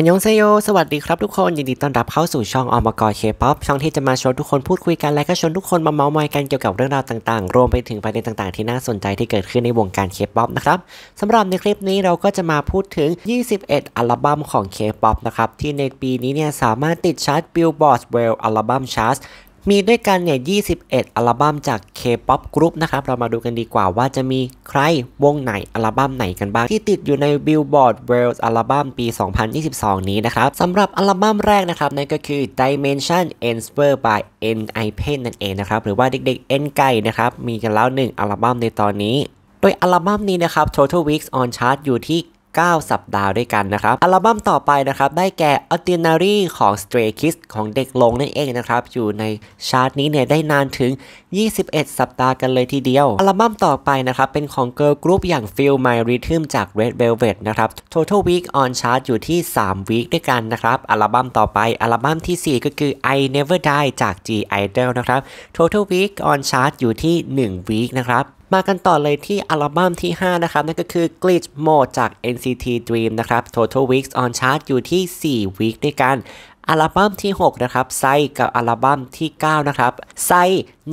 อันยองเซโยสวัสดีครับทุกคนยินดีต้อนรับเข้าสู่ช่องอมกอเคป๊อปช่องที่จะมาชวนทุกคนพูดคุยกันและก็ชวนทุกคนมาเมาท์มอยกันเกี่ยวกับเรื่องราวต่างๆ รวมไปถึงประเด็นต่างๆที่น่าสนใจที่เกิดขึ้นในวงการเคป๊อปนะครับสำหรับในคลิปนี้เราก็จะมาพูดถึง 21 อัลบั้มของเคป๊อปนะครับที่ในปีนี้เนี่ยสามารถติดชาร์ตบิลบอร์ดเวลอัลบั้มชาร์ตมีด้วยกันเนี่ย 21 อัลบั้มจาก K-POP Group นะครับ เรามาดูกันดีกว่าว่าจะมีใคร วงไหน อัลบั้มไหนกันบ้างที่ติดอยู่ใน Billboard World อัลบั้มปี 2022 นี้นะครับสำหรับอัลบั้มแรกนะครับนั่นก็คือ Dimension a n s w e r by N I Pen นั่นเองนะครับ หรือว่าเด็กๆ N ไก่นะครับมีกันแล้ว 1 อัลบั้มในตอนนี้ โดยอัลบั้มนี้นะครับ Total Weeks on Chart อยู่ที่9สัปดาห์ด้วยกันนะครับ อัลบั้มต่อไปนะครับ ได้แก่ Ordinary ของ Stray Kids ของเด็กลงนั่นเองนะครับ อยู่ในชาร์ตนี้เนี่ยได้นานถึง 21 สัปดาห์กันเลยทีเดียว อัลบั้มต่อไปนะครับ เป็นของเกิร์ลกรุ๊ปอย่าง Feel My Rhythm จาก Red Velvet นะครับ Total Week on Chart อยู่ที่3วีคด้วยกันนะครับ อัลบั้มต่อไปอัลบั้มที่ 4 ก็คือ I Never Die จาก G Idol นะครับ Total Week on Chart อยู่ที่1วีคนะครับมากันต่อเลยที่อัลบั้มที่ 5 นะครับนั่นก็คือ Glitch Mode จาก NCT Dream นะครับ Total Weeks on Chart อยู่ที่4 week ด้วยกัน อัลบั้มที่ 6 นะครับไซกับอัลบั้มที่ 9 นะครับไซ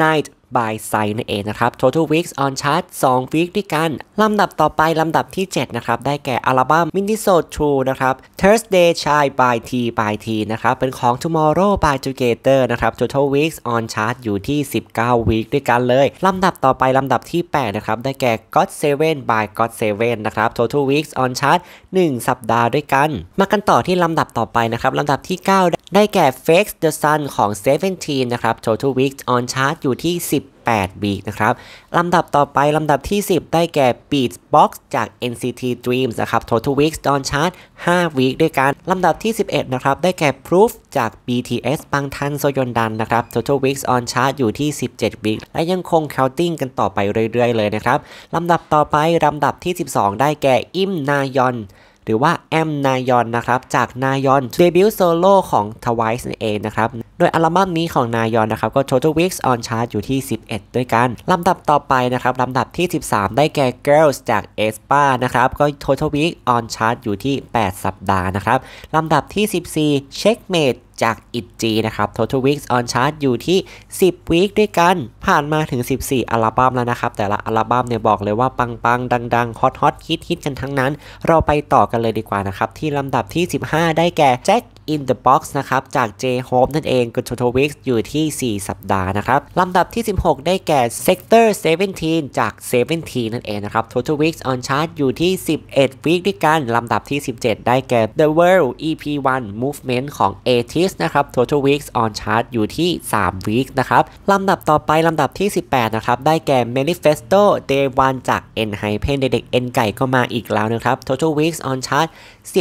Night by side นั่นเองนะครับ total weeks on chart 2 week ด้วยกันลำดับต่อไปลำดับที่7นะครับได้แก่อัลบั้ม Minnesota True นะครับ Thursday Shy by T by T นะครับเป็นของ Tomorrow by Together นะครับ total weeks on chart อยู่ที่ 19 week ด้วยกันเลยลำดับต่อไปลำดับที่8นะครับได้แก่ God Seven by God Seven นะครับ total weeks on chart 1 สัปดาห์ด้วยกัน มากันต่อที่ลำดับต่อไปนะครับลำดับที่ 9ได้แก่ Fake the Sun ของ17นะครับ Total Weeks on Chart อยู่ที่ 18 w ี e นะครับลำดับต่อไปลำดับที่ 10 ได้แก่ Beatbox จาก NCT Dreams นะครับ Total Weeks on Chart 5 week ด้วยกันลำดับที่ 11นะครับได้แก่ Proof จาก BTS ปังทันโซยอนดันนะครับ Total Weeks on Chart อยู่ที่ 17 w ี e และยังคง counting กันต่อไปเรื่อยๆเลยนะครับลำดับต่อไปลำดับที่ 12 ได้แก่ Im Nayon หรือว่าแอมนายอนนะครับ จากนายอนเดบิวต์โซโล่ของ Twice นั่นเองนะครับ โดยอัลบั้มนี้ของนายอนนะครับก็ Total Weeks on Chart อยู่ที่ 11 ด้วยกัน ลำดับต่อไปนะครับลำดับที่ 13 ได้แก่ Girls จากเอสปานะครับก็ Total Weeks on Chart อยู่ที่ 8 สัปดาห์นะครับลำดับที่ 14 Checkmate จากอิจีนะครับ Total Weeks on Chart อยู่ที่ 10 week ด้วยกัน ผ่านมาถึง 14 อัลบั้มแล้วนะครับ แต่ละอัลบั้มเนี่ยบอกเลยว่า ปังๆดังๆฮอตฮอตฮิตฮิตกันทั้งนั้นเราไปต่อกันเลยดีกว่านะครับ ที่ลำดับที่ 15 ได้แก่แจ็ค in the box นะครับจาก J Hope นั่นเองกุนโชโทวิกอยู่ที่ 4 สัปดาห์นะครับ ลำดับที่ 16 ได้แก่ Sector 17 จาก 17 นั่นเองนะครับ Total Weeks on Chart อยู่ที่ 11 week ด้วยกัน ลำดับที่ 17 ได้แก่ The World EP 1 Movement ของ a t i s นะครับ Total Weeks on Chart อยู่ที่3 week นะครับ ลำดับต่อไปลำดับที่ 18 นะครับ ได้แก่ Manifesto Day 1 จาก n h y p e n เด็กๆ N ไก่ก็มาอีกแล้วนะครับ Total Weeks on Chart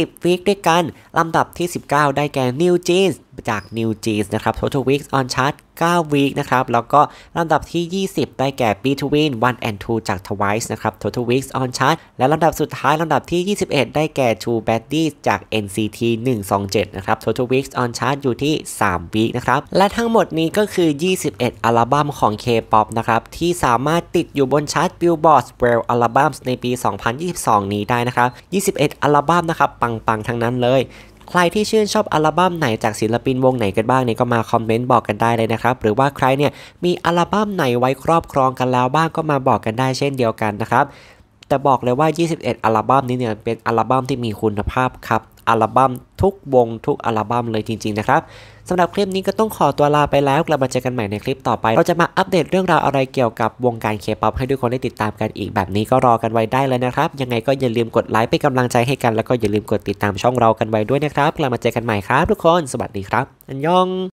10 วีคด้วยกัน ลำดับที่ 19 ได้แก่นิวจีนส์จาก New Jeans นะครับ Total Weeks on Chart 9 Week นะครับ แล้วก็ลำดับที่ 20 ได้แก่ Between 1 and 2 จาก Twice นะครับ Total Weeks on Chart และลำดับสุดท้ายลำดับที่ 21 ได้แก่ t w o Baddies จาก NCT 127 นะครับ Total Weeks on Chart อยู่ที่ 3 Week นะครับ และทั้งหมดนี้ก็คือ 21 อัลบั้มของ K-POP นะครับที่สามารถติดอยู่บนชาร์ต Billboard o r a l d Albums ในปี 2022 นี้ได้นะครับ 21 อัลบั้มนะครับปังๆ ทั้งนั้นเลยใครที่ชื่นชอบอัลบั้มไหนจากศิลปินวงไหนกันบ้างเนี่ยก็มาคอมเมนต์บอกกันได้เลยนะครับหรือว่าใครเนี่ยมีอัลบั้มไหนไว้ครอบครองกันแล้วบ้างก็มาบอกกันได้เช่นเดียวกันนะครับ แต่บอกเลยว่า 21 อัลบั้มนี้เนี่ยเป็นอัลบั้มที่มีคุณภาพครับอัลบั้มทุกวงทุกอัลบั้มเลยจริงๆนะครับสำหรับคลิปนี้ก็ต้องขอตัวลาไปแล้วกลับมาเจอกันใหม่ในคลิปต่อไปเราจะมาอัปเดตเรื่องราวอะไรเกี่ยวกับวงการเคป๊อปให้ทุกคนได้ติดตามกันอีกแบบนี้ก็รอกันไว้ได้เลยนะครับยังไงก็อย่าลืมกดไลค์เป็นกำลังใจให้กันแล้วก็อย่าลืมกดติดตามช่องเรากันไว้ด้วยนะครับกลับมาเจอกันใหม่ครับทุกคนสวัสดีครับอันยอง